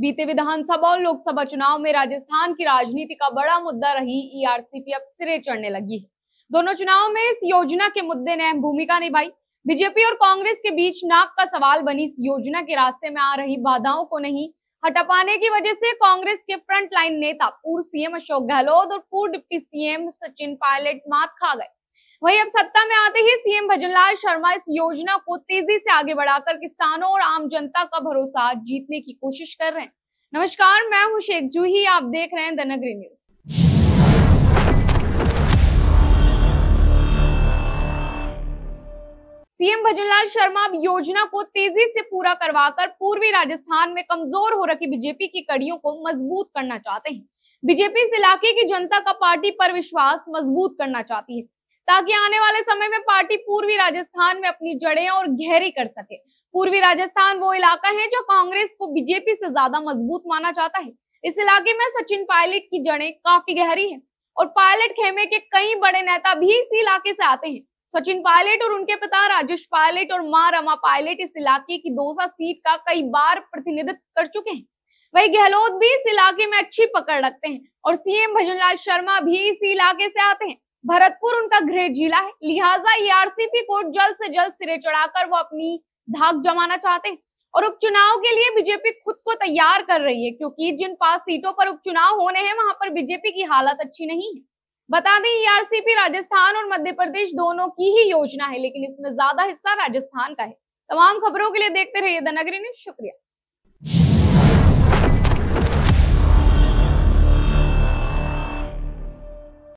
बीते विधानसभा और लोकसभा चुनाव में राजस्थान की राजनीति का बड़ा मुद्दा रही ईआरसीपी e अब सिरे चढ़ने लगी है दोनों चुनाव में इस योजना के मुद्दे ने अहम भूमिका निभाई बीजेपी और कांग्रेस के बीच नाक का सवाल बनी इस योजना के रास्ते में आ रही बाधाओं को नहीं हटा पाने की वजह से कांग्रेस के फ्रंट लाइन नेता पूर्व सीएम अशोक गहलोत और पूर्व डिप्टी सीएम सचिन पायलट मात खा गए वहीं अब सत्ता में आते ही सीएम भजनलाल शर्मा इस योजना को तेजी से आगे बढ़ाकर किसानों और आम जनता का भरोसा जीतने की कोशिश कर रहे हैं नमस्कार मैं हूं शेख जूही आप देख रहे हैं द नगरी न्यूज सीएम भजनलाल शर्मा अब योजना को तेजी से पूरा करवाकर पूर्वी राजस्थान में कमजोर हो रखी बीजेपी की कड़ियों को मजबूत करना चाहते हैं बीजेपी इस इलाके की जनता का पार्टी पर विश्वास मजबूत करना चाहती है ताकि आने वाले समय में पार्टी पूर्वी राजस्थान में अपनी जड़ें और गहरी कर सके पूर्वी राजस्थान वो इलाका है जो कांग्रेस को बीजेपी से ज्यादा मजबूत माना जाता है इस इलाके में सचिन पायलट की जड़ें काफी गहरी है और पायलट खेमे के कई बड़े नेता भी इसी इलाके से आते हैं सचिन पायलट और उनके पिता राजेश पायलट और मां रमा पायलट इस इलाके की दोसा सीट का कई बार प्रतिनिधित्व कर चुके हैं वही गहलोत भी इस इलाके में अच्छी पकड़ रखते हैं और सीएम भजनलाल शर्मा भी इसी इलाके से आते हैं भरतपुर उनका गृह जिला है लिहाजा ये e आरसीपी कोर्ट जल्द से जल्द सिरे चढ़ाकर वो अपनी धाक जमाना चाहते हैं और उपचुनाव के लिए बीजेपी खुद को तैयार कर रही है क्योंकि जिन पांच सीटों पर उपचुनाव होने हैं वहां पर बीजेपी की हालत अच्छी नहीं है बता दें ईआरसीपी e राजस्थान और मध्य प्रदेश दोनों की ही योजना है लेकिन इसमें ज्यादा हिस्सा राजस्थान का है तमाम खबरों के लिए देखते रहिए द नगरी न्यूज शुक्रिया